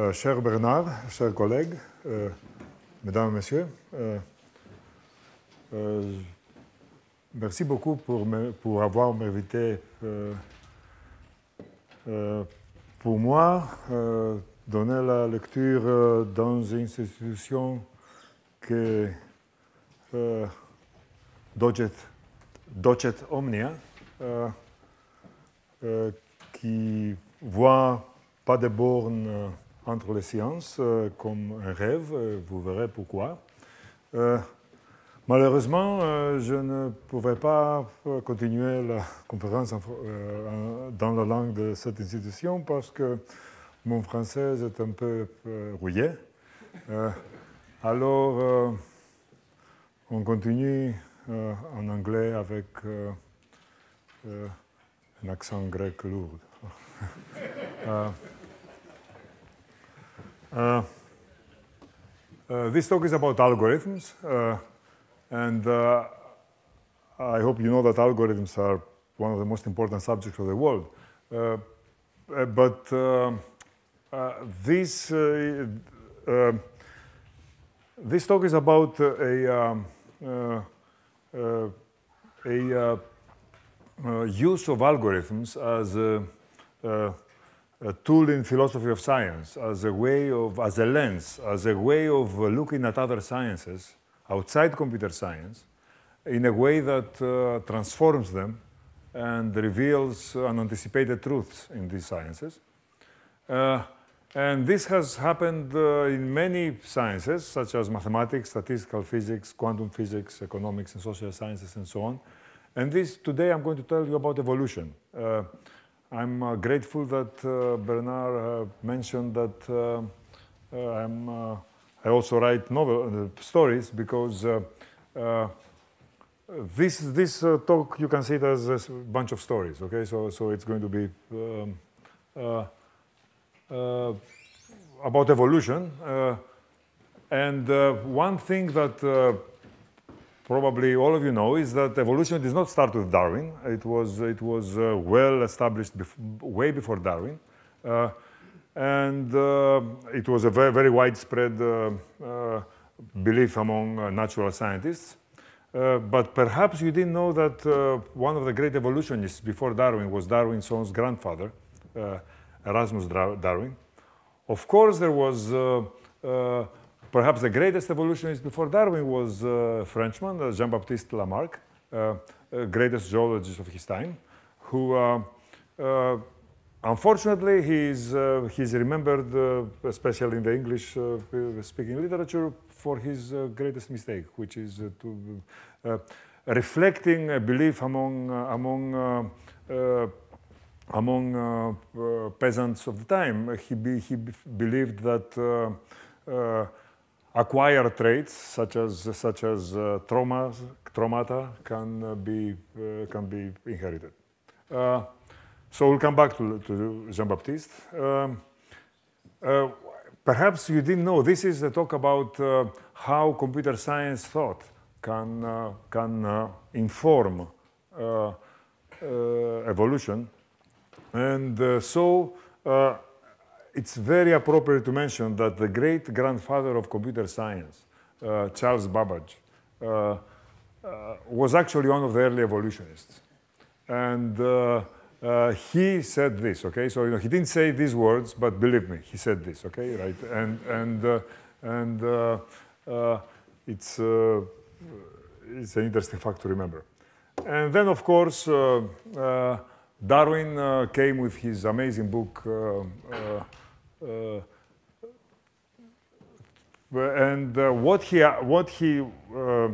Euh, cher Bernard, chers collègues, euh, mesdames messieurs, euh, merci beaucoup pour, me, pour avoir m'invité. pour moi, donner la lecture dans une institution que Docet, Docet Omnia, qui voit pas de bornes entre les sciences euh, comme un rêve, euh, vous verrez pourquoi. Euh, malheureusement, je ne pouvais pas continuer la conférence dans la langue de cette institution parce que mon français est un peu rouillé. alors, on continue en anglais avec un accent grec lourd. Uh, uh, this talk is about algorithms, uh, and uh, I hope you know that algorithms are one of the most important subjects of the world. Uh, but this, this talk is about a, um, a use of algorithms as a tool in philosophy of science, as a way of, as a lens, as a way of looking at other sciences outside computer science in a way that uh, transforms them and reveals unanticipated truths in these sciences. Uh, and this has happened uh, in many sciences, such as mathematics, statistical physics, quantum physics, economics, and social sciences, and so on. And this today I'm going to tell you about evolution. Uh, I'm uh, grateful that uh, Bernard uh, mentioned that I'm, I also write novel stories because this this talk you can see it as a bunch of stories. Okay, so so it's going to be. Um, about evolution. Uh, and uh, one thing that uh, probably all of you know is that evolution did not start with Darwin. It was, it was uh, well established bef way before Darwin. Uh, and uh, it was a very, very widespread uh, uh, belief among uh, natural scientists. but perhaps you didn't know that one of the great evolutionists before Darwin was Darwin's own grandfather, Erasmus Darwin. Of course, there was Perhaps the greatest evolutionist before Darwin was a uh, Frenchman, uh, Jean-Baptiste Lamarck, uh, greatest geologist of his time, who Unfortunately, he's, uh, he's remembered, uh, especially in the English-speaking uh, literature, for his greatest mistake, which is to reflecting a belief among, among, among peasants of the time. He, be, he believed that acquired traits such as such as uh, trauma traumata can uh, be uh, can be inherited. Uh, so we'll come back to, to Jean Baptiste. Um, uh, perhaps you didn't know this is a talk about uh, how computer science thought can can inform evolution, and so it's very appropriate to mention that the great grandfather of computer science, uh, Charles Babbage, uh, uh, was actually one of the early evolutionists. And uh, uh, he said this, okay? So you know, he didn't say these words, but believe me, he said this, okay? Right? And, and, uh, and it's, it's an interesting fact to remember. And then, of course, Darwin uh, came with his amazing book, uh, uh, uh, and uh, what he what he uh,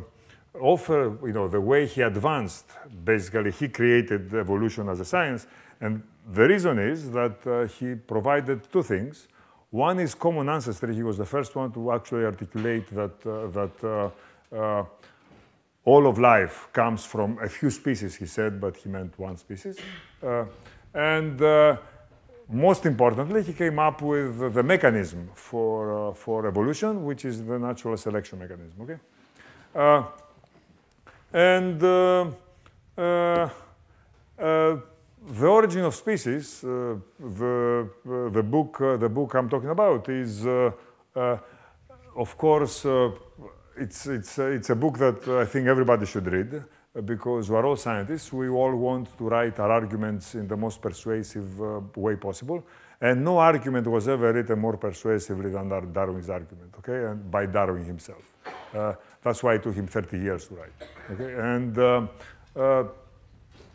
offered, you know, the way he advanced, basically he created evolution as a science. And the reason is that uh, he provided two things. One is common ancestry. He was the first one to actually articulate that, uh, that uh, all of life comes from a few species, he said, but he meant one species. and most importantly, he came up with the mechanism for, uh, for evolution, which is the natural selection mechanism, okay? Uh, and uh, uh, uh, the origin of species, the, the, book, the book I'm talking about is, of course, it's, it's, it's a book that I think everybody should read because we're all scientists. We all want to write our arguments in the most persuasive uh, way possible. And no argument was ever written more persuasively than Darwin's argument, okay, and by Darwin himself. Uh, that's why it took him 30 years to write, okay? And uh, uh,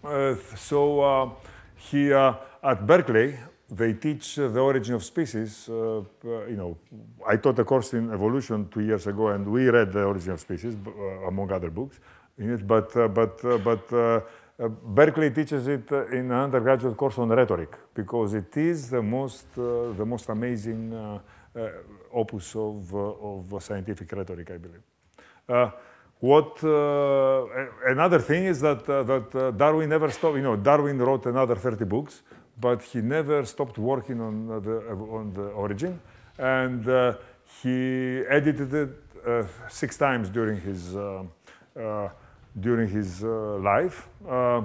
uh so uh, he, at Berkeley, they teach the origin of species. you know, I taught a course in evolution two years ago, and we read the origin of species, among other books but, uh, but, uh, but uh, Berkeley teaches it in undergraduate course on rhetoric because it is the most, the most amazing opus of, of scientific rhetoric, I believe. What uh, another thing is that uh, that uh, Darwin never stopped. You know, Darwin wrote another 30 books, but he never stopped working on the on the origin, and he edited it six times during his. Uh, during his uh, life. Uh,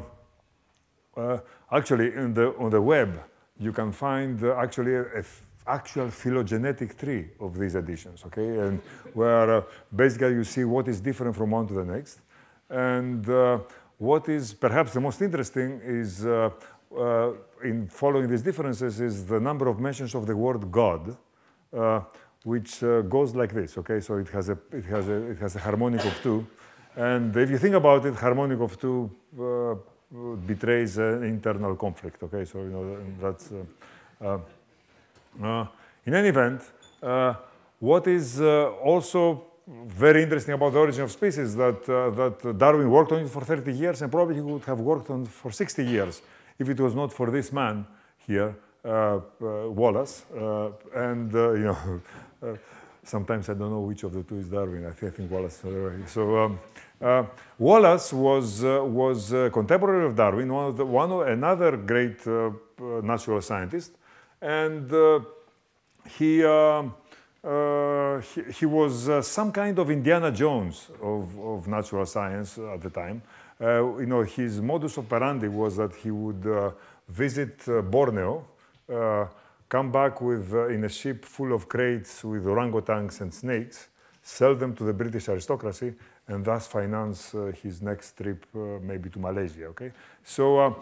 actually, the, on the web, you can find actually an actual phylogenetic tree of these editions, okay? And where uh, basically you see what is different from one to the next. And uh, what is perhaps the most interesting is uh, in following these differences is the number of mentions of the word God, which goes like this, okay? So it has a, it has a, it has a harmonic of two. And if you think about it, harmonic of two uh, betrays an internal conflict, okay? So, you know, that's... Uh, uh, uh in any event, uh, what is also very interesting about the origin of species that, that Darwin worked on it for 30 years and probably he would have worked on it for 60 years if it was not for this man here, Wallace. and, you know, sometimes I don't know which of the two is Darwin. I think, Wallace. So, um, uh, Wallace was, uh, was a contemporary of Darwin, one, of the, one another great uh, uh, natural scientist, and uh, he, uh, he, he, was some kind of Indiana Jones of, of natural science at the time. you know, his modus operandi was that he would visit Borneo, come back with, in a ship full of crates with orangutans and snakes, sell them to the British aristocracy, and thus finance uh, his next trip uh, maybe to Malaysia, okay? So uh,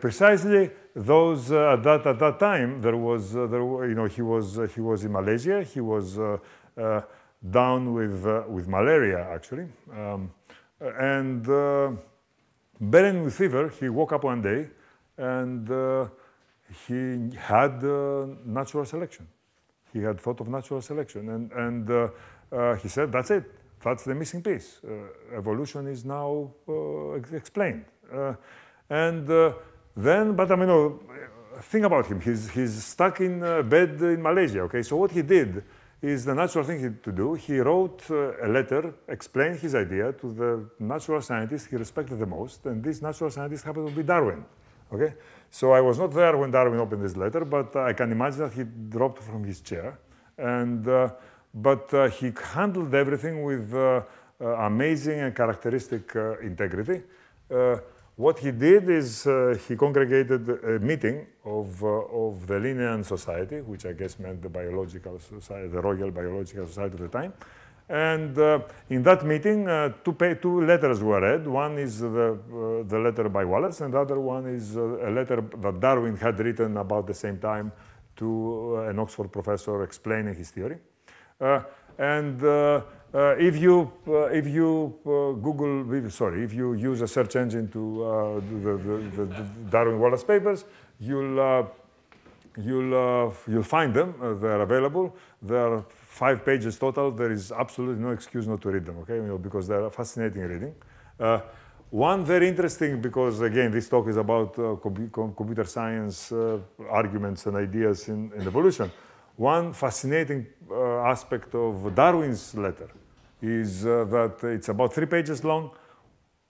precisely those, at, that, at that time, there was, there, you know, he was, he was in Malaysia, he was down with, with malaria, actually. Um, and uh, bearing with fever, he woke up one day and uh, he had uh, natural selection. He had thought of natural selection, and, and uh, he said, That's it. That's the missing piece. Uh, evolution is now uh, explained. Uh, and then, but I mean, no, think about him. He's, he's stuck in bed in Malaysia, okay? So what he did is the natural thing to do. He wrote uh, a letter, explained his idea to the natural scientist he respected the most, and this natural scientist happened to be Darwin. Okay, so I was not there when Darwin opened this letter, but I can imagine that he dropped from his chair, and uh, but uh, he handled everything with uh, uh amazing and characteristic uh, integrity. Uh, what he did is he congregated a meeting of, of the Linnean Society, which I guess meant the biological society, the Royal Biological Society at the time. And in that meeting, two, pay, two letters were read. One is the, the letter by Wallace, and the other one is a letter that Darwin had written about the same time to an Oxford professor explaining his theory. Uh, and uh, uh, if you if you Google, sorry, if you use a search engine to the, the, the, Darwin Wallace papers, you'll you'll you'll find them. they're available. there are five pages total. There is absolutely no excuse not to read them. Okay, you know, because they're fascinating reading. One very interesting because again this talk is about uh, com computer science uh, arguments and ideas in, in evolution. One fascinating uh, aspect of Darwin's letter is uh, that it's about three pages long.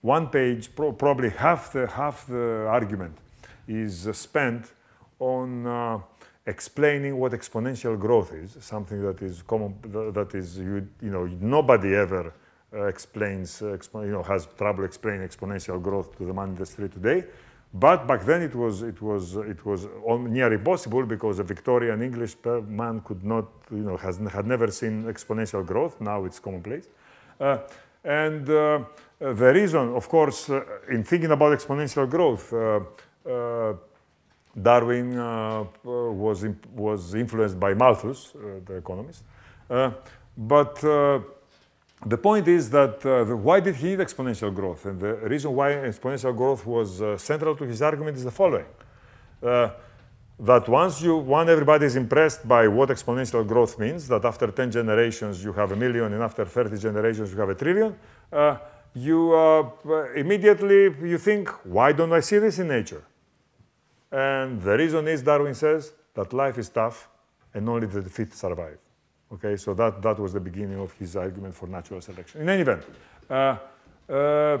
One page, pro probably half the, half the argument, is uh, spent on uh, explaining what exponential growth is, something that is common, that is, you, you know, nobody ever uh, explains, you know, has trouble explaining exponential growth to the man in the street today. But back then it was, it was, it was nearly possible because a Victorian English man could not, you know, has, had never seen exponential growth. Now it's commonplace. Uh, and uh, the reason, of course, uh, in thinking about exponential growth, uh, uh, Darwin uh, was, was influenced by Malthus, the economist. but the point is that uh, the, why did he need exponential growth? And the reason why exponential growth was uh, central to his argument is the following. Uh, that once you, one, everybody is impressed by what exponential growth means, that after 10 generations you have a million, and after 30 generations you have a trillion, uh, you uh, uh, immediately, you think, why don't I see this in nature? And the reason is, Darwin says, that life is tough and only the fit survive. Okay, so that, that was the beginning of his argument for natural selection. In any event, uh, uh,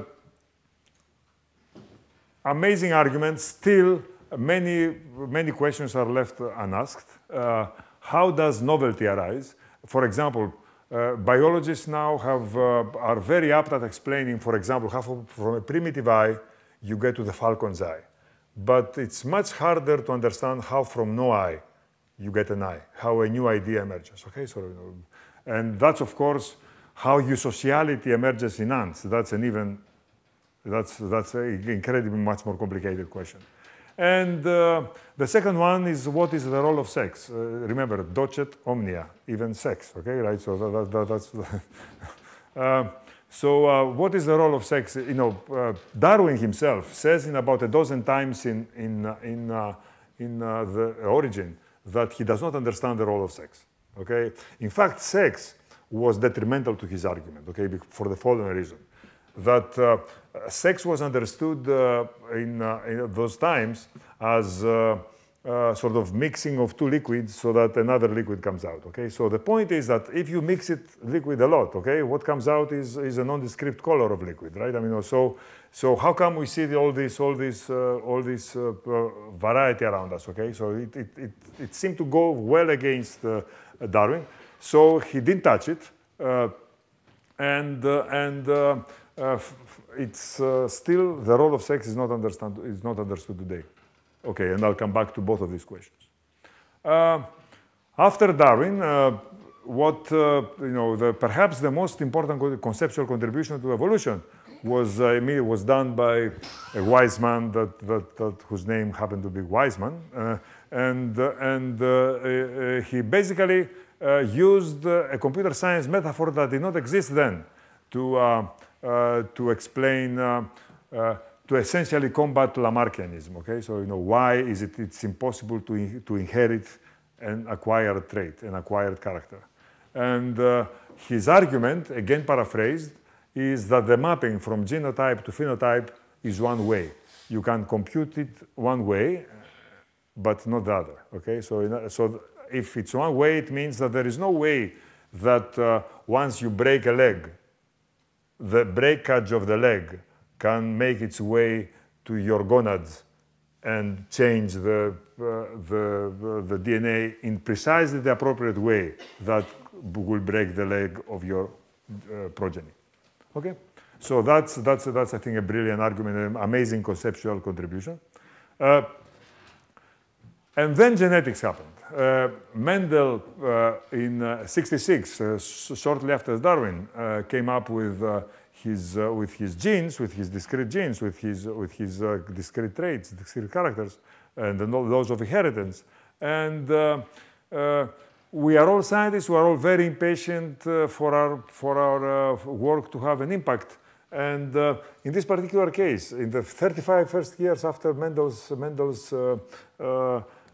amazing argument. Still, many, many questions are left unasked. Uh, how does novelty arise? For example, uh, biologists now have, uh, are very apt at explaining, for example, how from a primitive eye you get to the falcon's eye. But it's much harder to understand how from no eye you get an eye, how a new idea emerges. Okay, so, and that's of course how sociality emerges in ants. That's an even, that's, that's an incredibly much more complicated question. And uh, the second one is what is the role of sex? Uh, remember, docet omnia, even sex, okay, right? So that, that, that's, uh, so uh, what is the role of sex? You know, uh, Darwin himself says in about a dozen times in, in, uh, in, in the origin that he does not understand the role of sex. Okay? In fact, sex was detrimental to his argument, okay, for the following reason. That uh, sex was understood uh, in, uh, in, those times as uh, uh, sort of mixing of two liquids so that another liquid comes out, okay? So the point is that if you mix it liquid a lot, okay, what comes out is, is a nondescript color of liquid, right? I mean, so, so how come we see the, all this, all this, uh, all this uh, uh variety around us, okay? So it, it, it, it seemed to go well against uh, Darwin. So he didn't touch it. and and it's still, the role of sex is not, understand, is not understood today. Okay, and I'll come back to both of these questions. Uh, after Darwin, uh, what, uh, you know, the, perhaps the most important conceptual contribution to evolution was, uh, was done by a wise man that, that, that whose name happened to be Wiseman. Uh, and uh, and uh, he basically used a computer science metaphor that did not exist then to, to explain to essentially combat Lamarckianism. Okay, so you know why is it it's impossible to in, to inherit an acquired trait, an acquired character, and uh, his argument, again paraphrased, is that the mapping from genotype to phenotype is one way. You can compute it one way, but not the other. Okay, so so if it's one way, it means that there is no way that uh, once you break a leg, the breakage of the leg can make its way to your gonads and change the, uh, the, uh, the DNA in precisely the appropriate way that will break the leg of your uh, progeny. Okay? So that's, that's, that's, I think, a brilliant argument, an amazing conceptual contribution. Uh, and then genetics happened. Uh, Mendel, uh, in uh, 66, shortly after Darwin, came up with his, uh, with his genes, with his discrete genes, with his, uh, with his uh, discrete traits, discrete characters, and the laws of inheritance. And uh, uh, we are all scientists, we are all very impatient uh, for our, for our work to have an impact. And in this particular case, in the 35 first years after Mendel's, Mendel's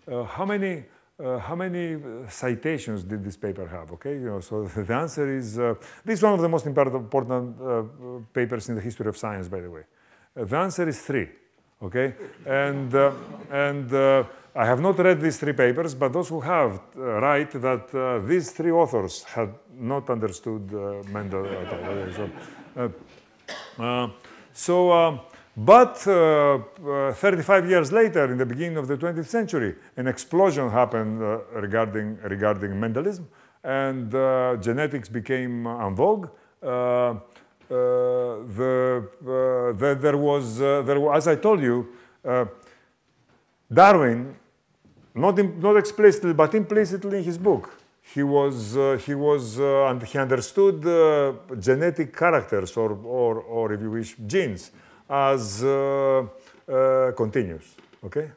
how many uh, how many uh, citations did this paper have? Okay, you know, so the answer is uh, this is one of the most important uh, papers in the history of science, by the way. Uh, the answer is three. Okay, and uh, and I have not read these three papers, but those who have write that these three authors had not understood Mendel at all. so. so um, but uh, uh, 35 years later, in the beginning of the 20th century, an explosion happened uh, regarding, regarding Mendelism, and uh, genetics became en vogue. Uh, uh, the, the, there, was, there as I told you, Darwin, not, in, not explicitly, but implicitly in his book, he was, he was, and he understood genetic characters, or, or, or if you wish, genes as uh, uh, continuous, okay?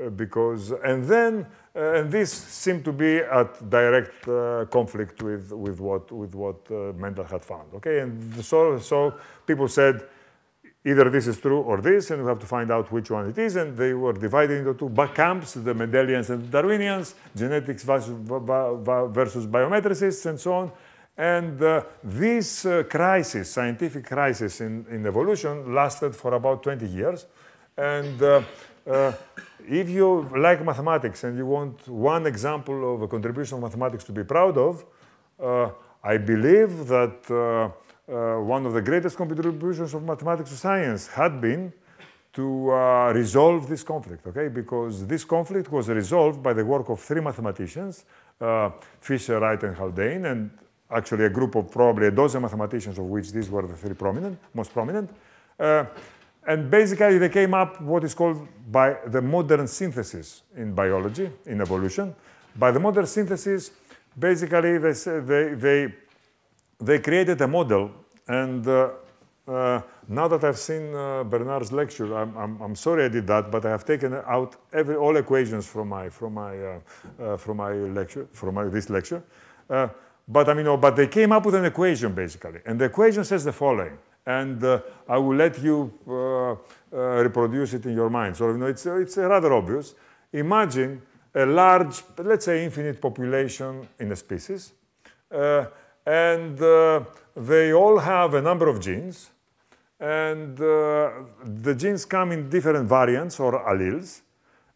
Uh, because, and then, and this seemed to be at direct conflict with, with what, with what Mendel had found, okay? And so, so people said, either this is true or this, and we have to find out which one it is. And they were divided into two back camps, the Mendelians and the Darwinians, genetics versus, versus biometricists, and so on. And uh, this uh, crisis, scientific crisis in, in, evolution, lasted for about 20 years. And uh, uh, if you like mathematics and you want one example of a contribution of mathematics to be proud of, uh, I believe that uh, one of the greatest contributions of mathematics to science had been to resolve this conflict, okay? Because this conflict was resolved by the work of three mathematicians, Fisher, Wright, and Haldane, and actually a group of probably a dozen mathematicians, of which these were the three prominent, most prominent. Uh, and basically, they came up what is called by the modern synthesis in biology, in evolution. By the modern synthesis, basically, they, they, they, they created a model. And uh, uh, now that I've seen uh, Bernard's lecture, I'm, I'm, I'm, sorry I did that, but I have taken out every, all equations from my, from my, uh, uh, from my lecture, from my, this lecture. But I mean, but they came up with an equation basically, and the equation says the following. And uh, I will let you uh, uh, reproduce it in your mind. So you know, it's uh, it's rather obvious. Imagine a large, let's say, infinite population in a species, uh, and uh, they all have a number of genes, and the genes come in different variants or alleles,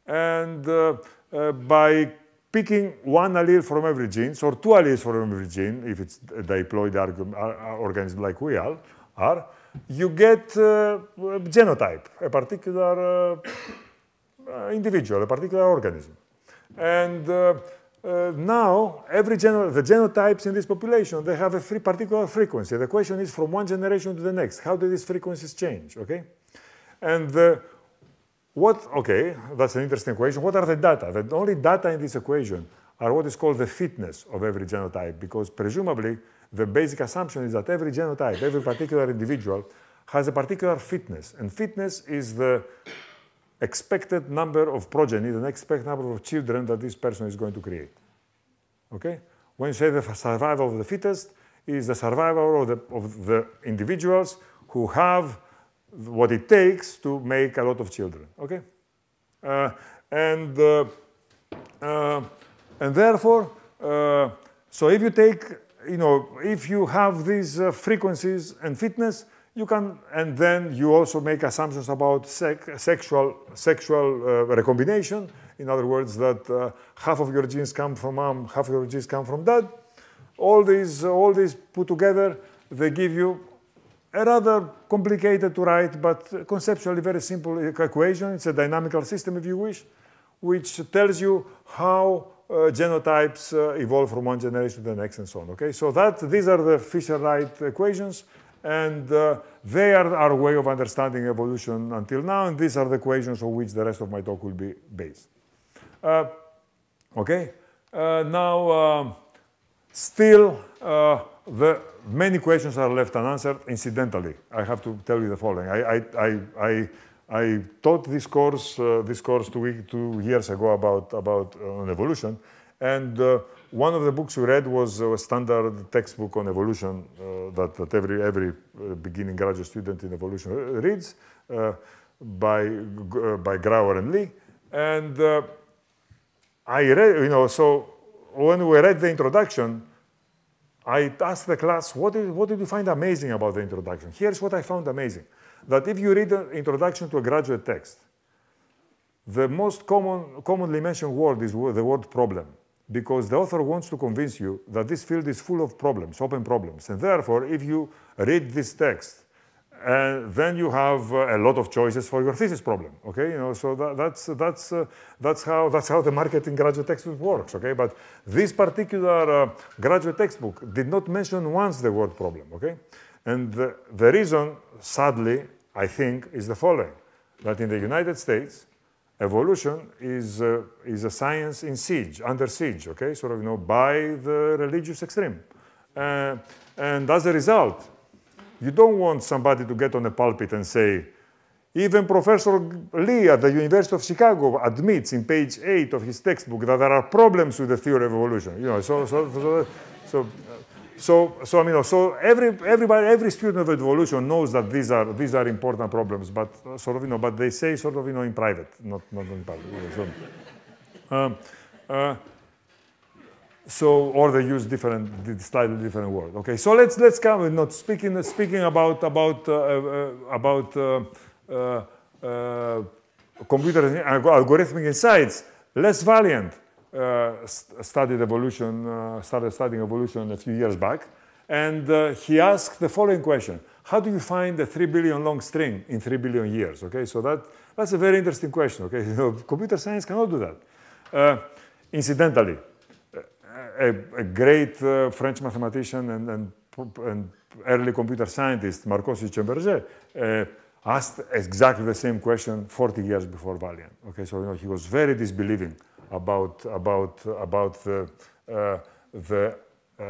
and by picking one allele from every gene, or two alleles from every gene, if it's a diploid organism like we are, are you get uh, a genotype, a particular uh, uh, individual, a particular organism. And uh, uh, now, every geno the genotypes in this population, they have a free particular frequency. The question is from one generation to the next, how do these frequencies change, okay? And uh, what, okay, that's an interesting question. What are the data? The only data in this equation are what is called the fitness of every genotype, because presumably the basic assumption is that every genotype, every particular individual, has a particular fitness. And fitness is the expected number of progeny, the expected number of children that this person is going to create. Okay? When you say the survival of the fittest, is the survival of the, of the individuals who have what it takes to make a lot of children, okay? Uh, and, uh, uh, and therefore, uh, so if you take, you know, if you have these uh, frequencies and fitness, you can, and then you also make assumptions about sec sexual, sexual uh, recombination. In other words, that half of your genes come from mom, half of your genes come from dad. All these, all these put together, they give you rather complicated to write, but conceptually very simple equation. It's a dynamical system, if you wish, which tells you how uh, genotypes uh, evolve from one generation to the next and so on. Okay, so that these are the Fisher-Wright equations, and uh, they are our way of understanding evolution until now, and these are the equations on which the rest of my talk will be based. Uh, okay, uh, now um, still uh, the many questions are left unanswered incidentally. I have to tell you the following. I, I, I, I, taught this course, uh, this course two, two, years ago about, about uh, evolution, and uh, one of the books we read was uh, a standard textbook on evolution uh, that, that every, every uh, beginning graduate student in evolution reads by, by Grauer and Lee. And I read, you know, so when we read the introduction, I asked the class, what did you find amazing about the introduction? Here's what I found amazing. That if you read an introduction to a graduate text, the most common, commonly mentioned word is the word problem, because the author wants to convince you that this field is full of problems, open problems. And therefore, if you read this text and then you have uh, a lot of choices for your thesis problem. Okay, you know, so that, that's that's uh, that's how that's how the market in graduate textbook works. Okay, but this particular uh, graduate textbook did not mention once the word problem. Okay, and the, the reason, sadly, I think, is the following: that in the United States, evolution is uh, is a science in siege, under siege. Okay, sort of you know by the religious extreme, uh, and as a result you don't want somebody to get on a pulpit and say, even Professor Lee at the University of Chicago admits in page eight of his textbook that there are problems with the theory of evolution. You know, so, so, so, so, so, so, so every, everybody, every student of evolution knows that these are, these are important problems, but sort of, you know, but they say sort of, you know, in private, not, not in public. You know, so, um, uh, so, or they use different, slightly different word. Okay, so let's let's come. Not speaking speaking about about uh, uh about uh, uh, computer algorithmic insights. Less Valiant studied evolution, started studying evolution a few years back, and he asked the following question: how do you find a 3 billion long string in 3 billion years? Okay, so that, that's a very interesting question. Okay, computer science cannot do that. Uh, incidentally, a, a great uh, French mathematician and, and, and, early computer scientist, Marcosi Chamberger, uh, asked exactly the same question 40 years before Valiant. Okay, so you know, he was very disbelieving about, about, about the, uh, the uh,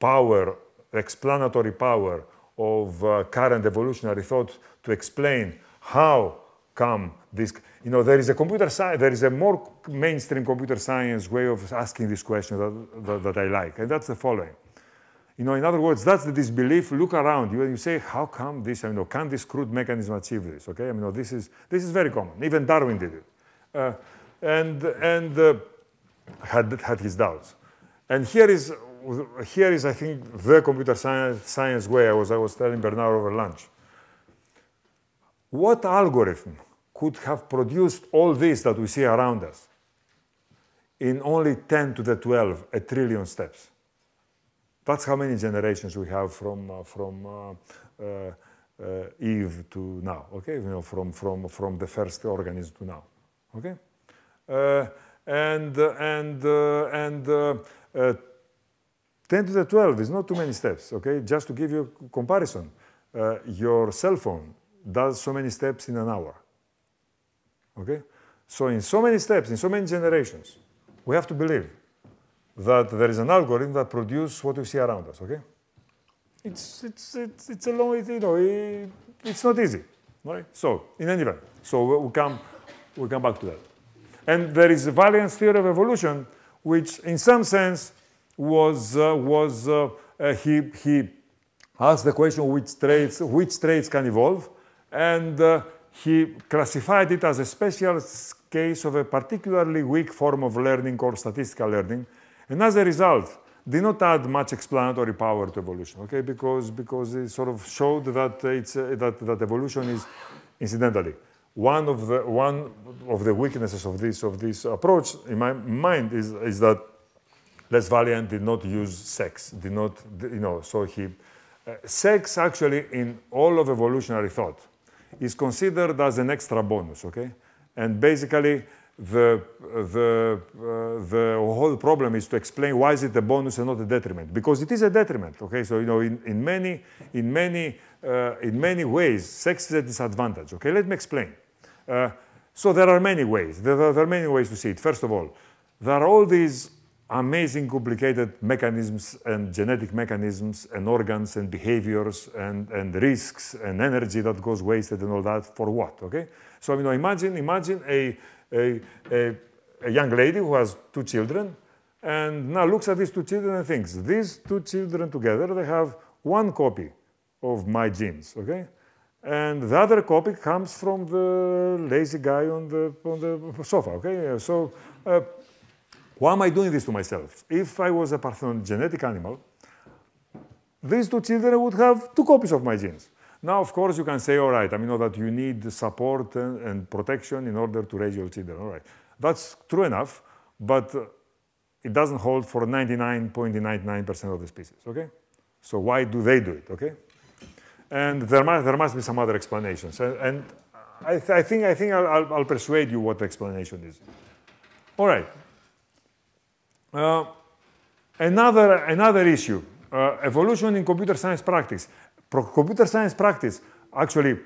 power, explanatory power of uh, current evolutionary thought to explain how come this you know, there is a computer science, there is a more mainstream computer science way of asking this question that, that, that, I like, and that's the following. You know, in other words, that's the disbelief. Look around you and you say, how come this, I mean, can this crude mechanism achieve this, okay? I mean, this is, this is very common. Even Darwin did it. Uh, and and uh, had, had his doubts. And here is, here is, I think, the computer science, science way I was, I was telling Bernard over lunch. What algorithm could have produced all this that we see around us in only 10 to the 12, a trillion steps. That's how many generations we have from, uh, from uh, uh, uh Eve to now, okay? You know, from, from, from the first organism to now, okay? Uh, and uh, and, and 10 to the 12 is not too many steps, okay? Just to give you a comparison, your cell phone does so many steps in an hour. Okay? So in so many steps, in so many generations, we have to believe that there is an algorithm that produces what we see around us, okay? It's, it's, it's, it's a long, you know, it's not easy, right? So, in any event, so we come, we come back to that. And there is variance theory of evolution, which in some sense was, uh, was uh, uh, he, he asked the question which traits, which traits can evolve, and uh, he classified it as a special case of a particularly weak form of learning or statistical learning, and as a result, did not add much explanatory power to evolution, okay? Because, because it sort of showed that, it's, uh, that, that evolution is, incidentally, one of the, one of the weaknesses of this, of this approach, in my mind, is, is that Les Valiant did not use sex, did not, you know, so he, uh, sex actually in all of evolutionary thought, is considered as an extra bonus, okay? And basically, the, the, uh, the whole problem is to explain why is it a bonus and not a detriment because it is a detriment okay so you know in, in many in many uh, in many ways sex is a disadvantage okay let me explain uh, so there are many ways there are, there are many ways to see it first of all there are all these amazing complicated mechanisms and genetic mechanisms and organs and behaviors and, and risks and energy that goes wasted and all that for what, okay? So, you know, imagine, imagine a, a, a, a young lady who has two children and now looks at these two children and thinks, these two children together, they have one copy of my genes, okay? And the other copy comes from the lazy guy on the, on the sofa, okay? So, uh, why am I doing this to myself? If I was a parthenogenetic animal, these two children would have two copies of my genes. Now, of course, you can say, all right, I mean, you know that you need support and, and, protection in order to raise your children, all right. That's true enough, but uh, it doesn't hold for 99.99% of the species, okay? So why do they do it, okay? And there must, there must be some other explanations. And, and I, th I, think, I think I'll, I'll, I'll persuade you what the explanation is. All right, uh, another, another issue, uh, evolution in computer science practice. Pro computer science practice, actually,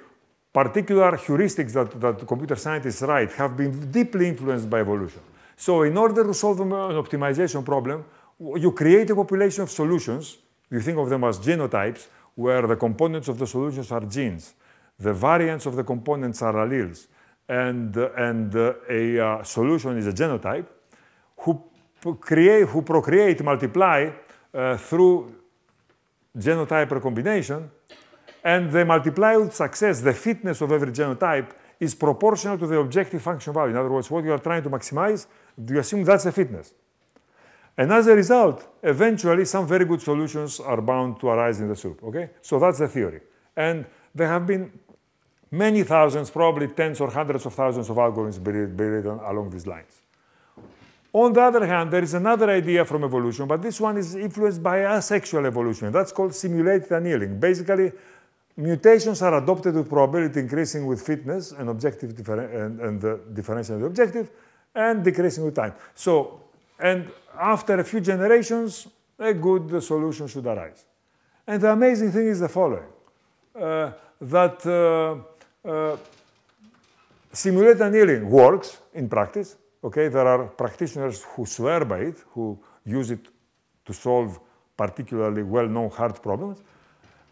particular heuristics that, that computer scientists write have been deeply influenced by evolution. So in order to solve an optimization problem, you create a population of solutions, you think of them as genotypes, where the components of the solutions are genes. The variants of the components are alleles. And, uh, and uh, a uh, solution is a genotype who create, who procreate, multiply uh, through genotype recombination, and they multiply with success. The fitness of every genotype is proportional to the objective function value. In other words, what you are trying to maximize, you assume that's the fitness. And as a result, eventually some very good solutions are bound to arise in the soup, okay? So that's the theory. And there have been many thousands, probably tens or hundreds of thousands of algorithms buried, buried along these lines. On the other hand, there is another idea from evolution, but this one is influenced by asexual evolution. That's called simulated annealing. Basically, mutations are adopted with probability increasing with fitness and objective and, and the differential of the objective, and decreasing with time. So, and after a few generations, a good solution should arise. And the amazing thing is the following, uh, that uh, uh, simulated annealing works in practice, Okay, there are practitioners who swear by it, who use it to solve particularly well-known hard problems.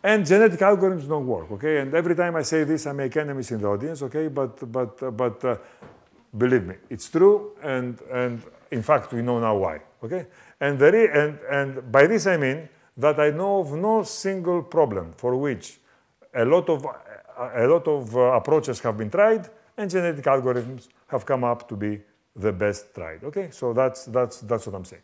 And genetic algorithms don't work, okay? And every time I say this, I make enemies in the audience, okay? But, but, uh, but uh, believe me, it's true, and, and in fact, we know now why, okay? And, there, and, and by this I mean that I know of no single problem for which a lot of, a lot of uh, approaches have been tried, and genetic algorithms have come up to be the best tried. Okay, so that's, that's, that's what I'm saying.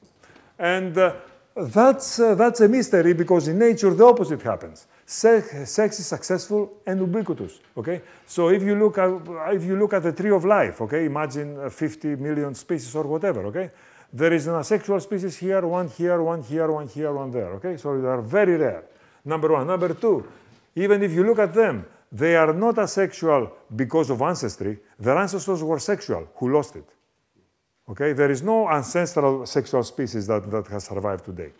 And uh, that's, uh, that's a mystery because in nature the opposite happens. Sex, sex is successful and ubiquitous, okay? So if you, look at, if you look at the tree of life, okay, imagine uh, 50 million species or whatever, okay? There is an asexual species here, one here, one here, one here, one there, okay? So they are very rare, number one. Number two, even if you look at them, they are not asexual because of ancestry. Their ancestors were sexual, who lost it. Okay, there is no ancestral sexual species that, that has survived today.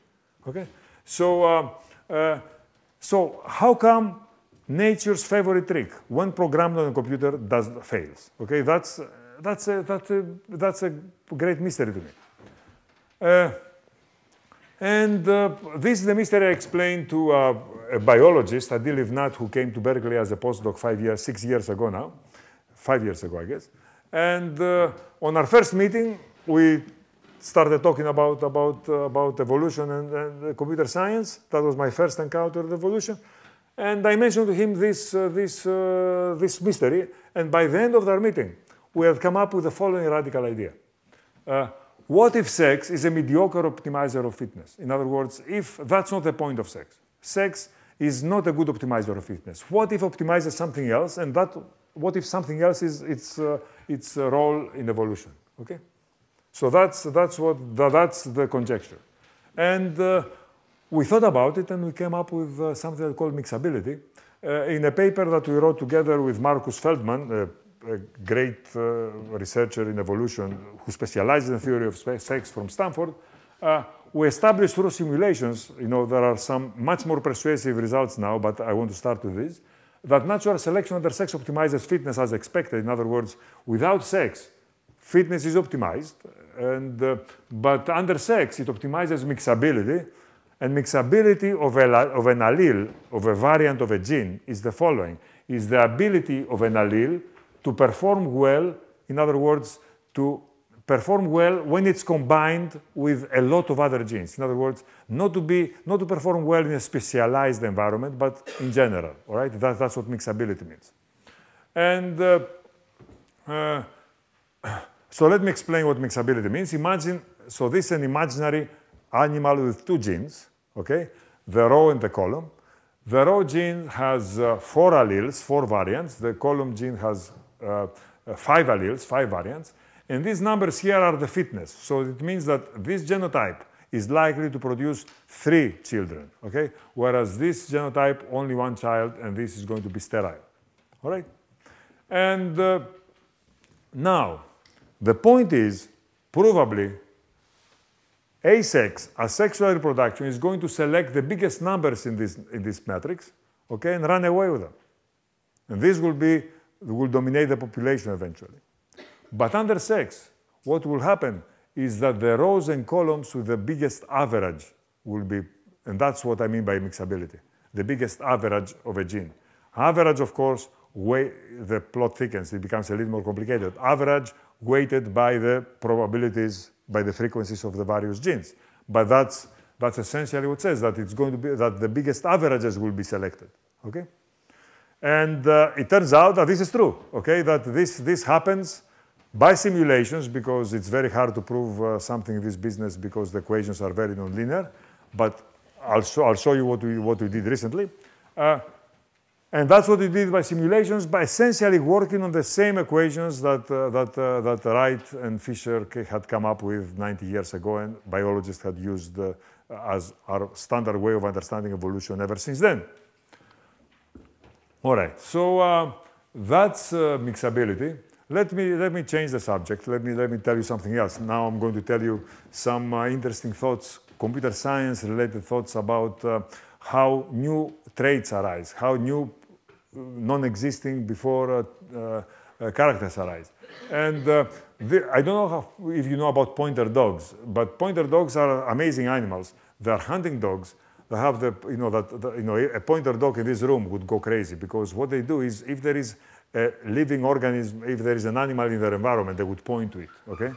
Okay, so, uh, uh, so how come nature's favorite trick, when programmed on a computer, does fails? Okay, that's, that's, a, that's, a, that's a great mystery to me. Uh, and uh, this is the mystery I explained to uh, a biologist, Adil Ivnat, who came to Berkeley as a postdoc five years, six years ago now, five years ago, I guess. And uh, on our first meeting, we started talking about, about, uh, about evolution and, and, computer science. That was my first encounter with evolution. And I mentioned to him this, uh, this, uh, this mystery. And by the end of our meeting, we had come up with the following radical idea. Uh, what if sex is a mediocre optimizer of fitness? In other words, if that's not the point of sex, sex is not a good optimizer of fitness. What if optimizes something else and that what if something else is its, uh, its role in evolution, okay? So that's, that's, what the, that's the conjecture. And uh, we thought about it and we came up with uh, something called mixability uh, in a paper that we wrote together with Marcus Feldman, a great uh, researcher in evolution who specializes in theory of sex from Stanford. Uh, we established through simulations, you know, there are some much more persuasive results now, but I want to start with this that natural selection under sex optimizes fitness as expected. In other words, without sex, fitness is optimized, and, uh, but under sex, it optimizes mixability. And mixability of, a, of an allele, of a variant of a gene, is the following, is the ability of an allele to perform well, in other words, to perform well when it's combined with a lot of other genes. In other words, not to, be, not to perform well in a specialized environment, but in general, all right? That, that's what mixability means. And uh, uh, so let me explain what mixability means. Imagine, so this is an imaginary animal with two genes, okay? The row and the column. The row gene has uh, four alleles, four variants. The column gene has uh, uh, five alleles, five variants. And these numbers here are the fitness. So it means that this genotype is likely to produce three children, okay? Whereas this genotype, only one child, and this is going to be sterile, all right? And uh, now, the point is, probably, asex, asexual reproduction, is going to select the biggest numbers in this, in this matrix, okay, and run away with them. And this will be, will dominate the population eventually. But under sex, what will happen is that the rows and columns with the biggest average will be, and that's what I mean by mixability, the biggest average of a gene. Average, of course, way, the plot thickens, it becomes a little more complicated. Average weighted by the probabilities, by the frequencies of the various genes. But that's, that's essentially what says that it's going to be, that the biggest averages will be selected, okay? And uh, it turns out that this is true, okay? That this, this happens by simulations because it's very hard to prove uh, something in this business because the equations are very nonlinear, but I'll show, I'll show you what we, what we did recently. Uh, and that's what we did by simulations, by essentially working on the same equations that, uh, that, uh, that Wright and Fisher had come up with 90 years ago and biologists had used uh, as our standard way of understanding evolution ever since then. All right, so uh, that's mixability. Let me, let me change the subject. Let me, let me tell you something else. Now I'm going to tell you some uh, interesting thoughts, computer science related thoughts about uh, how new traits arise, how new uh, non-existing before uh, uh, uh, characters arise. And the, I don't know how, if you know about pointer dogs, but pointer dogs are amazing animals. They are hunting dogs. They have the, you know, that, the, you know, a pointer dog in this room would go crazy because what they do is if there is a living organism, if there is an animal in their environment, they would point to it, okay?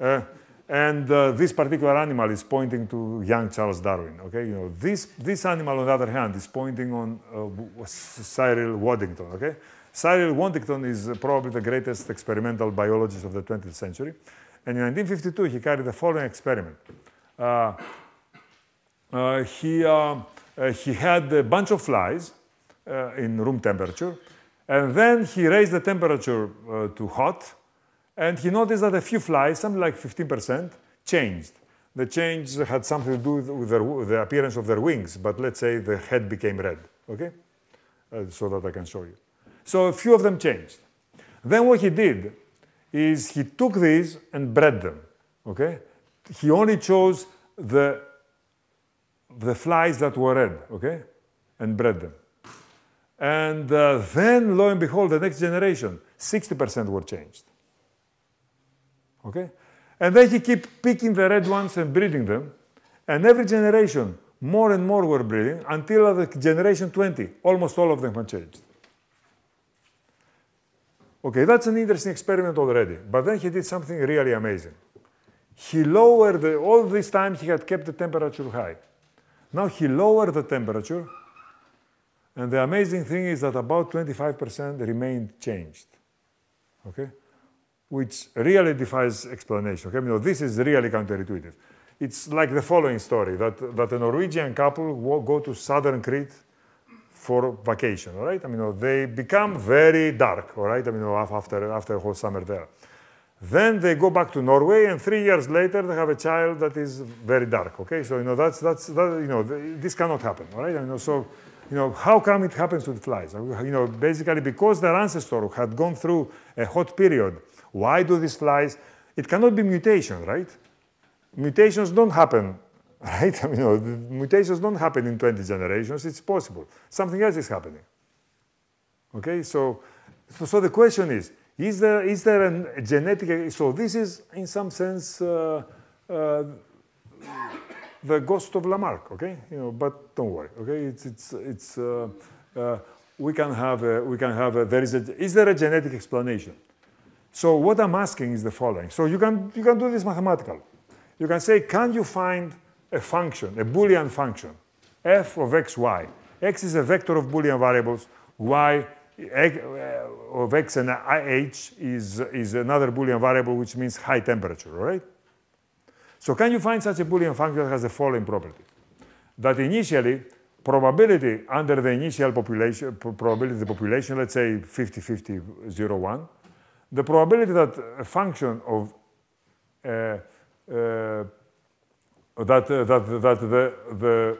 Uh, and uh, this particular animal is pointing to young Charles Darwin, okay? You know, this, this animal, on the other hand, is pointing on uh, Cyril Waddington, okay? Cyril Waddington is uh, probably the greatest experimental biologist of the 20th century. And in 1952, he carried the following experiment. Uh, uh, he, he had a bunch of flies in room temperature, and then he raised the temperature uh, to hot, and he noticed that a few flies, something like 15%, changed. The change had something to do with their, the appearance of their wings, but let's say the head became red, okay? Uh, so that I can show you. So a few of them changed. Then what he did is he took these and bred them, okay? He only chose the, the flies that were red, okay? And bred them. And uh, then, lo and behold, the next generation, 60% were changed. Okay? And then he kept picking the red ones and breeding them. And every generation, more and more were breeding until the generation 20, almost all of them had changed. Okay, that's an interesting experiment already. But then he did something really amazing. He lowered, the, all this time he had kept the temperature high. Now he lowered the temperature and the amazing thing is that about 25% remained changed, okay? Which really defies explanation, okay? You know, this is really counterintuitive. It's like the following story, that, that a Norwegian couple go to southern Crete for vacation, all right? I mean, you know, they become very dark, all right? I mean, you know, after, after a whole summer there. Then they go back to Norway, and three years later they have a child that is very dark. Okay, so you know that's that's that, you know this cannot happen, all right? I mean, so you know, how come it happens with flies? You know, basically because their ancestor had gone through a hot period. Why do these flies? It cannot be mutation, right? Mutations don't happen, right? I mean, you know, mutations don't happen in 20 generations. It's possible. Something else is happening. Okay, so, so the question is, is there, is there a genetic, so this is in some sense, uh, uh, the ghost of Lamarck, okay? You know, but don't worry, okay? It's, it's, it's, uh, uh, we can have, a, we can have, a, there is a, is there a genetic explanation? So what I'm asking is the following. So you can, you can do this mathematical. You can say, can you find a function, a Boolean function, f of x, y? x is a vector of Boolean variables, y uh, of x and h is, is another Boolean variable, which means high temperature, all right? So can you find such a Boolean function that has the following property? That initially, probability under the initial population, probability population, let's say 50, 50, 0, 1, the probability that a function of uh, uh, that, uh, that, that the, the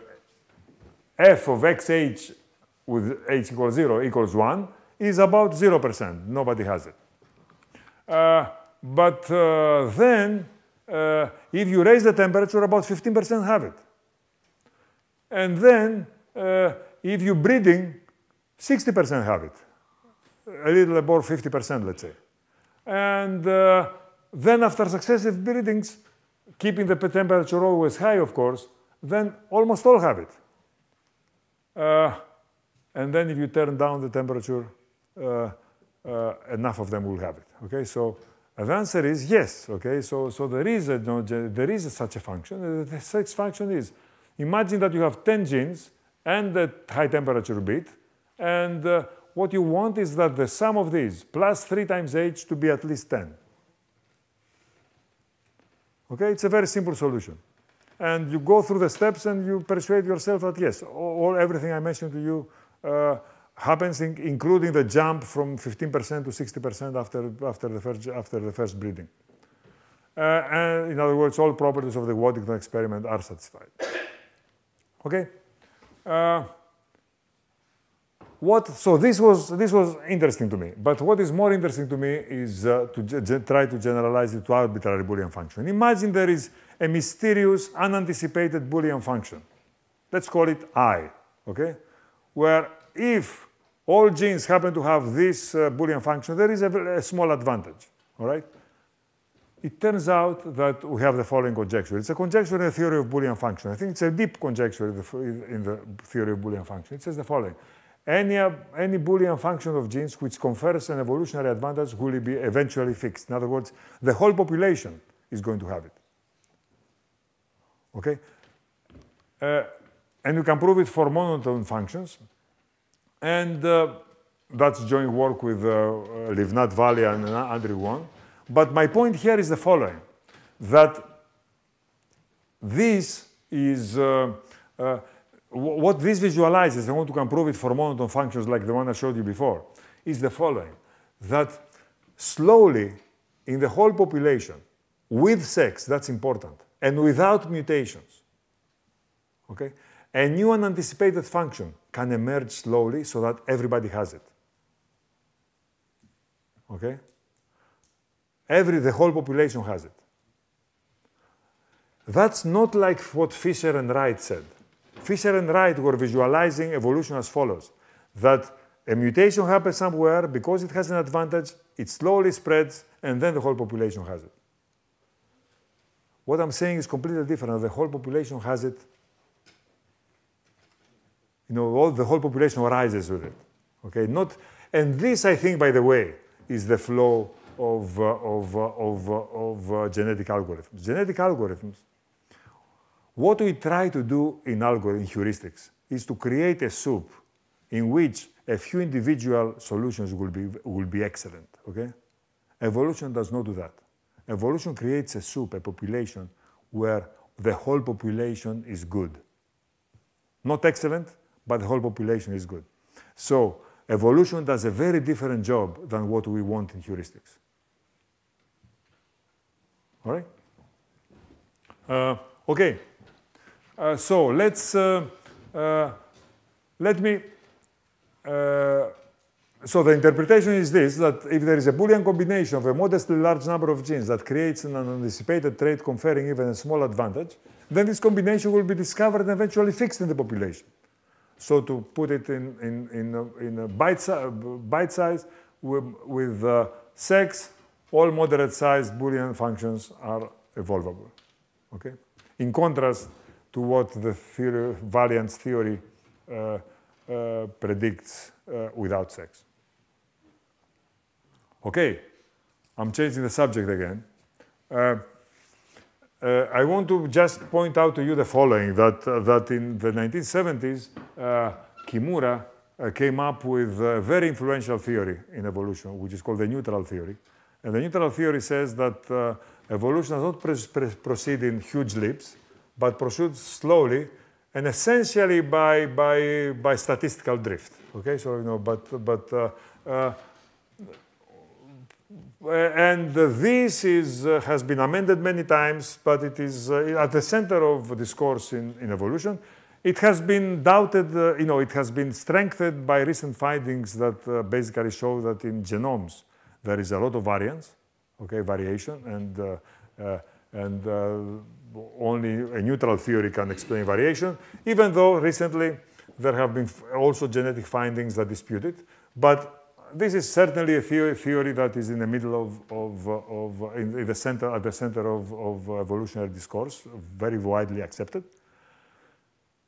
f of xh with h equals 0 equals 1 is about 0%. Nobody has it. Uh, but uh, then uh, if you raise the temperature about 15% have it. And then uh, if you're breeding, 60% have it. A little above 50%, let's say. And uh, then after successive breedings, keeping the temperature always high, of course, then almost all have it. Uh, and then if you turn down the temperature, uh, uh, enough of them will have it. Okay, so and the answer is yes, okay? So, so there, is a, there is a such a function. The sixth function is, imagine that you have 10 genes and a high temperature bit, and uh, what you want is that the sum of these, plus 3 times h, to be at least 10. Okay, it's a very simple solution. And you go through the steps and you persuade yourself that yes, all, all everything I mentioned to you uh, happens, in, including the jump from 15% to 60% after, after, the first, after the first breeding. Uh, and in other words, all properties of the Waddington experiment are satisfied. Okay? Uh, what, so this was, this was interesting to me. But what is more interesting to me is uh, to try to generalize it to arbitrary Boolean function. Imagine there is a mysterious, unanticipated Boolean function. Let's call it I, okay? Where if all genes happen to have this uh, Boolean function, there is a, a, small advantage, all right? It turns out that we have the following conjecture. It's a conjecture in the theory of Boolean function. I think it's a deep conjecture in the theory of Boolean function. It says the following. Any, uh, any Boolean function of genes which confers an evolutionary advantage will be eventually fixed. In other words, the whole population is going to have it. Okay? Uh, and you can prove it for monotone functions. And uh, that's joint work with uh, Livnat Valley and uh, Andrew Wong. But my point here is the following, that this is, uh, uh, what this visualizes, I want to prove it for monoton functions like the one I showed you before, is the following, that slowly in the whole population, with sex, that's important, and without mutations, okay, a new unanticipated function can emerge slowly so that everybody has it. Okay? Every, the whole population has it. That's not like what Fisher and Wright said. Fisher and Wright were visualizing evolution as follows that a mutation happens somewhere because it has an advantage, it slowly spreads, and then the whole population has it. What I'm saying is completely different. The whole population has it you know, all, the whole population rises with it. Okay, not, and this, I think, by the way, is the flow of, uh, of, uh, of, uh, of uh, genetic algorithms. Genetic algorithms, what we try to do in algorithm heuristics is to create a soup in which a few individual solutions will be, will be excellent, okay? Evolution does not do that. Evolution creates a soup, a population, where the whole population is good. Not excellent, but the whole population is good. So evolution does a very different job than what we want in heuristics. All right? Uh, okay. Uh, so let's, uh, uh let me, uh, so the interpretation is this, that if there is a Boolean combination of a modestly large number of genes that creates an unanticipated trait conferring even a small advantage, then this combination will be discovered and eventually fixed in the population. So to put it in, in, in, a, in a bite, bite size with, with uh, sex, all moderate sized Boolean functions are evolvable. Okay? In contrast to what the theory, variance theory uh, uh, predicts uh, without sex. Okay, I'm changing the subject again. Uh, uh, I want to just point out to you the following, that, uh, that in the 1970s, uh, Kimura uh, came up with a very influential theory in evolution, which is called the neutral theory. And the neutral theory says that uh, evolution does not proceed in huge leaps, but proceeds slowly and essentially by, by, by statistical drift. Okay, so, you know, but, but uh, uh, and this is, uh, has been amended many times, but it is uh, at the center of discourse in, in evolution. It has been doubted, uh, you know, it has been strengthened by recent findings that uh, basically show that in genomes there is a lot of variance, okay, variation, and, uh, and only a neutral theory can explain variation, even though recently there have been also genetic findings that dispute it. But this is certainly a theory, that is in the middle of, of, of in, the center, at the center of, of evolutionary discourse, very widely accepted.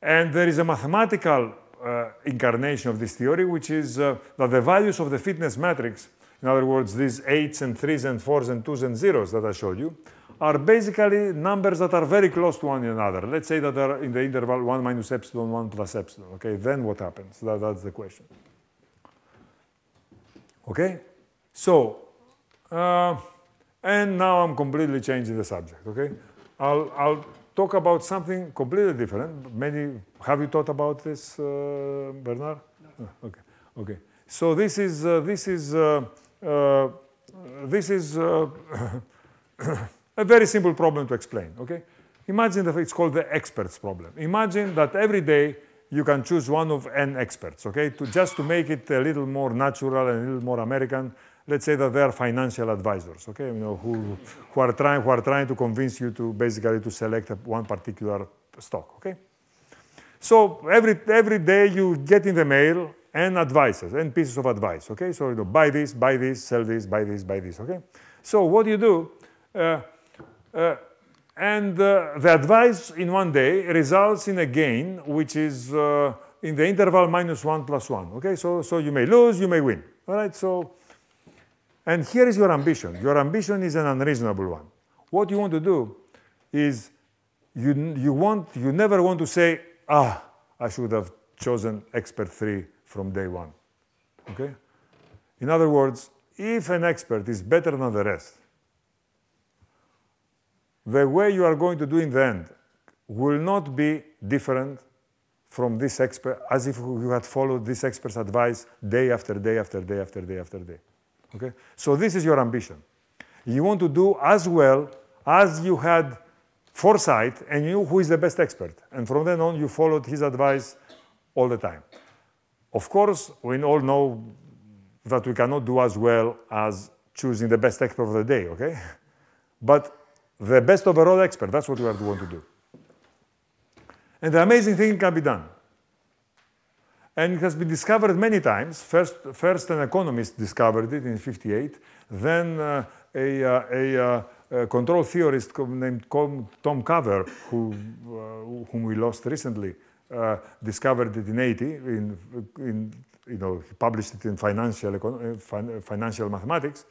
And there is a mathematical uh, incarnation of this theory, which is uh, that the values of the fitness matrix, in other words, these eights and threes and fours and twos and zeros that I showed you, are basically numbers that are very close to one another. Let's say that they are in the interval 1 minus epsilon, 1 plus epsilon. Okay, then what happens? That, that's the question. Okay? So, uh, and now I'm completely changing the subject, okay? I'll, I'll talk about something completely different. Many, have you thought about this, uh, Bernard? No. Uh, okay, okay. So this is, uh, this is, uh, uh, this is a very simple problem to explain, okay? Imagine that it's called the experts problem. Imagine that every day you can choose one of n experts, okay? To, just to make it a little more natural and a little more American, let's say that they are financial advisors, okay? You know, who, who, are, trying, who are trying to convince you to basically to select one particular stock, okay? So every, every day you get in the mail and advices n pieces of advice, okay? So you know, buy this, buy this, sell this, buy this, buy this, okay? So what do you do? Uh, uh, and uh, the advice in one day results in a gain, which is uh, in the interval minus 1 plus 1. Okay, so, so you may lose, you may win. All right, so, and here is your ambition. Your ambition is an unreasonable one. What you want to do is you, you, want, you never want to say, ah, I should have chosen expert 3 from day 1. Okay? In other words, if an expert is better than the rest, the way you are going to do in the end will not be different from this expert as if you had followed this expert's advice day after day after day after day after day. Okay? So this is your ambition. You want to do as well as you had foresight and you knew who is the best expert. And from then on, you followed his advice all the time. Of course, we all know that we cannot do as well as choosing the best expert of the day, okay? But the best overall expert. That's what we want to do. And the amazing thing can be done. And it has been discovered many times. First, first an economist discovered it in 58. Then uh, a, uh, uh, a, control theorist named Tom Cover, who, uh, whom we lost recently, discovered it in 80. In, in, you know, he published it in Financial, Econ fin Financial Mathematics.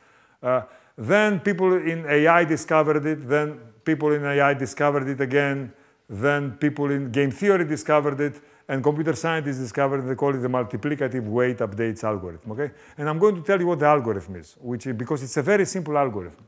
Then people in AI discovered it, then people in AI discovered it again, then people in game theory discovered it, and computer scientists discovered they call it the multiplicative weight updates algorithm. Okay? And I'm going to tell you what the algorithm is, which is, because it's a very simple algorithm.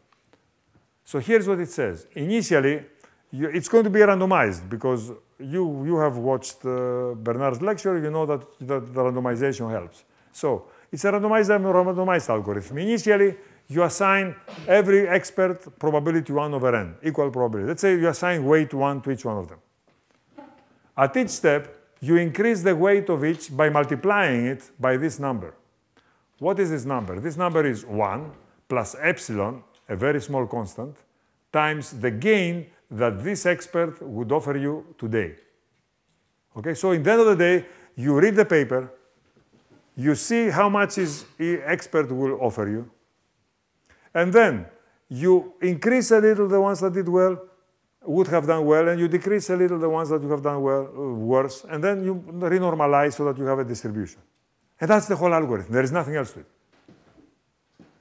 So here's what it says. Initially, you, it's going to be randomized because you, you have watched uh, Bernard's lecture, you know that, that the randomization helps. So it's a randomized, randomized algorithm. Initially, you assign every expert probability 1 over n, equal probability. Let's say you assign weight 1 to each one of them. At each step, you increase the weight of each by multiplying it by this number. What is this number? This number is 1 plus epsilon, a very small constant, times the gain that this expert would offer you today. Okay, so in the end of the day, you read the paper, you see how much is expert will offer you, and then you increase a little the ones that did well, would have done well, and you decrease a little the ones that you have done well, uh, worse, and then you renormalize so that you have a distribution. And that's the whole algorithm. There is nothing else to it.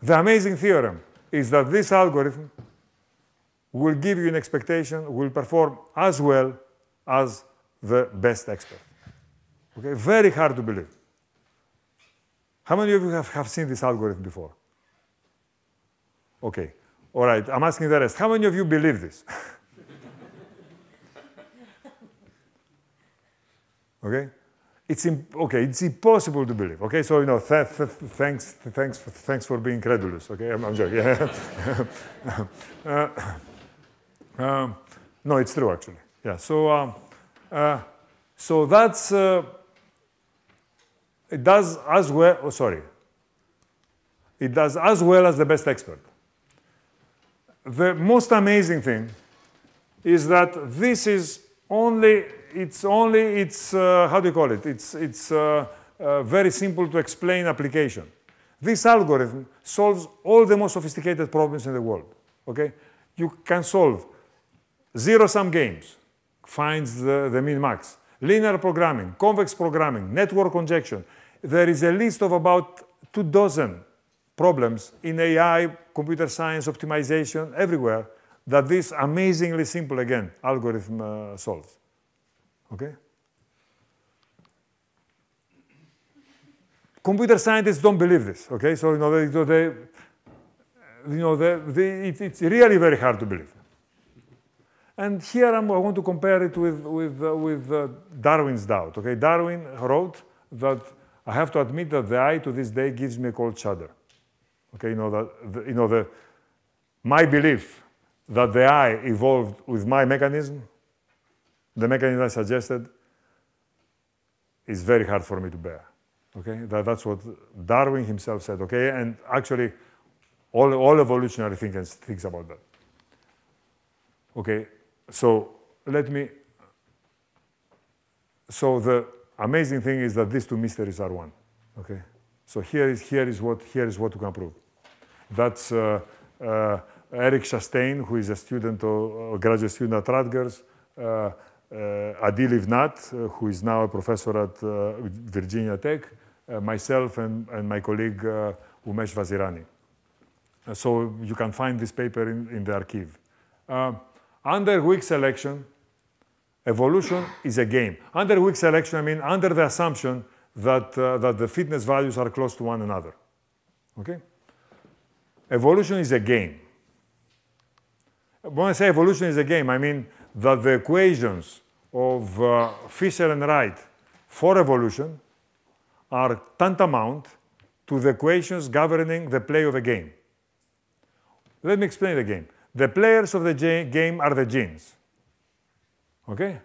The amazing theorem is that this algorithm will give you an expectation, will perform as well as the best expert. Okay, very hard to believe. How many of you have, have seen this algorithm before? Okay. All right, I'm asking the rest. How many of you believe this? okay? It's okay, it's impossible to believe. Okay, so you know, th th thanks, th thanks, for, thanks for being credulous. Okay, I'm, I'm joking. uh, uh um, no, it's true actually. Yeah. So, um, uh, so that's uh, it does as well. Oh, sorry. It does as well as the best expert the most amazing thing is that this is only, it's only, it's, uh, how do you call it? It's, it's uh, uh, very simple to explain application. This algorithm solves all the most sophisticated problems in the world, okay? You can solve zero-sum games, finds the, the min-max, linear programming, convex programming, network conjecture. There is a list of about two dozen problems in AI computer science optimization, everywhere, that this amazingly simple, again, algorithm uh, solves. Okay? Computer scientists don't believe this, okay? So, you know, they, they you know, they, they, it, it's really very hard to believe. And here I'm, i want to compare it with, with, uh, with uh, Darwin's doubt, okay? Darwin wrote that I have to admit that the eye to this day gives me a cold shudder. Okay, you know, that, the, you know the, my belief that the eye evolved with my mechanism, the mechanism I suggested, is very hard for me to bear. Okay, that, that's what Darwin himself said. Okay, and actually, all, all evolutionary thinkers thinks about that. Okay, so let me. So the amazing thing is that these two mysteries are one. Okay, so here is here is what here is what we can prove. That's uh, uh, Eric Chastain, who is a student, or, graduate student at Rutgers. Uh, Adil Ivnat, who is now a professor at Virginia Tech. myself and, and my colleague Umesh Vazirani. So you can find this paper in, in the archive. Uh, under weak selection, evolution is a game. Under weak selection, I mean under the assumption that, uh, that the fitness values are close to one another. Okay? evolution is a game. When I say evolution is a game, I mean that the equations of uh, Fisher and Wright for evolution are tantamount to the equations governing the play of a game. Let me explain the game. The players of the game are the genes. Okay?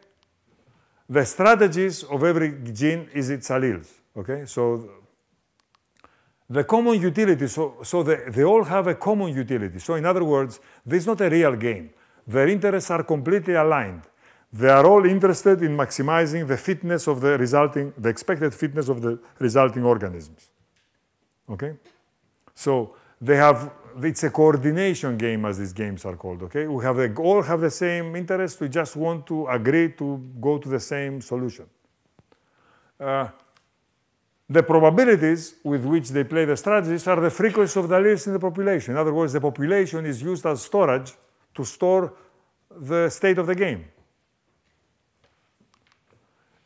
The strategies of every gene is its alleles. Okay? So the common utility, so, so the, they all have a common utility. So in other words, this is not a real game. Their interests are completely aligned. They are all interested in maximizing the fitness of the resulting, the expected fitness of the resulting organisms. Okay? So they have, it's a coordination game as these games are called, okay? We have all have the same interest, we just want to agree to go to the same solution. Uh, the probabilities with which they play the strategies are the frequency of the alleles in the population. In other words, the population is used as storage to store the state of the game.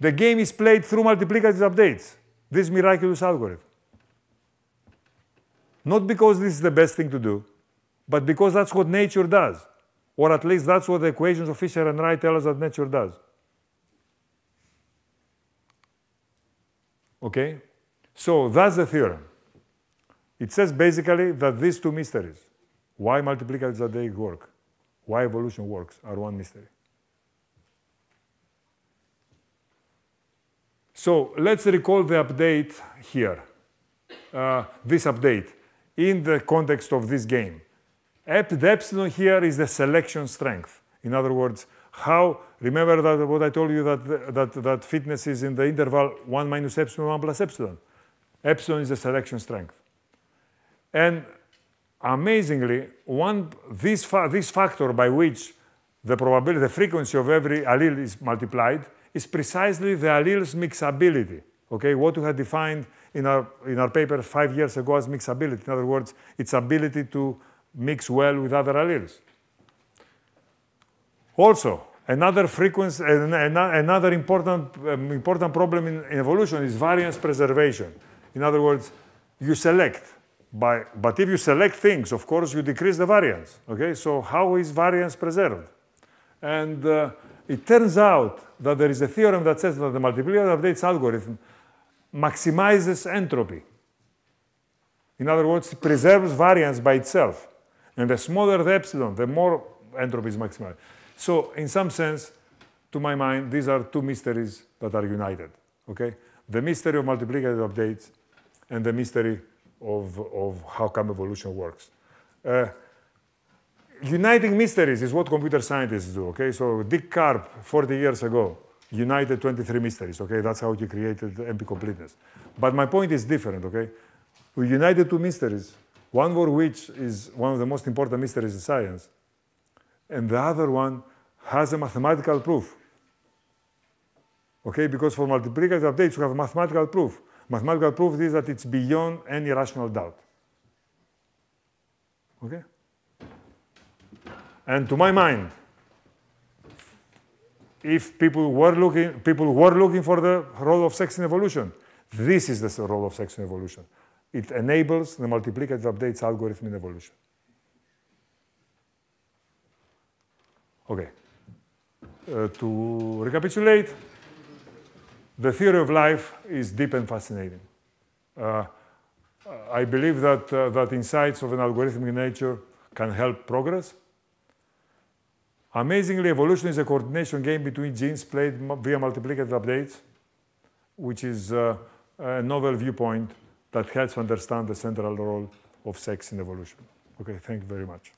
The game is played through multiplicative updates, this miraculous algorithm. Not because this is the best thing to do, but because that's what nature does, or at least that's what the equations of Fisher and Wright tell us that nature does. Okay? So that's the theorem. It says basically that these two mysteries, why multiplicative at work, why evolution works, are one mystery. So let's recall the update here, uh, this update, in the context of this game. Ep the epsilon here is the selection strength. In other words, how, remember that what I told you that, that, that fitness is in the interval 1 minus epsilon, 1 plus epsilon. Epsilon is the selection strength. And amazingly, one, this, fa this factor by which the probability, the frequency of every allele is multiplied is precisely the allele's mixability. Okay, what we had defined in our, in our paper five years ago as mixability. In other words, its ability to mix well with other alleles. Also, another frequency, another important, um, important problem in, in evolution is variance preservation. In other words, you select. By, but if you select things, of course, you decrease the variance. Okay, so how is variance preserved? And uh, it turns out that there is a theorem that says that the multiplier updates algorithm maximizes entropy. In other words, it preserves variance by itself. And the smaller the epsilon, the more entropy is maximized. So in some sense, to my mind, these are two mysteries that are united. Okay? The mystery of multiplicative updates and the mystery of, of how come evolution works. Uh, uniting mysteries is what computer scientists do, okay? So Dick Karp, 40 years ago, united 23 mysteries, okay? That's how he created MP completeness. But my point is different, okay? We united two mysteries, one of which is one of the most important mysteries in science, and the other one has a mathematical proof. Okay, because for multiplicative updates, you have mathematical proof. Mathematical proof is that it's beyond any rational doubt. Okay? And to my mind, if people were looking, people were looking for the role of sex in evolution, this is the role of sex in evolution. It enables the multiplicative updates algorithm in evolution. Okay. Uh, to recapitulate, the theory of life is deep and fascinating. Uh, I believe that, uh, that insights of an algorithmic nature can help progress. Amazingly, evolution is a coordination game between genes played via multiplicative updates, which is uh, a novel viewpoint that helps understand the central role of sex in evolution. Okay, thank you very much.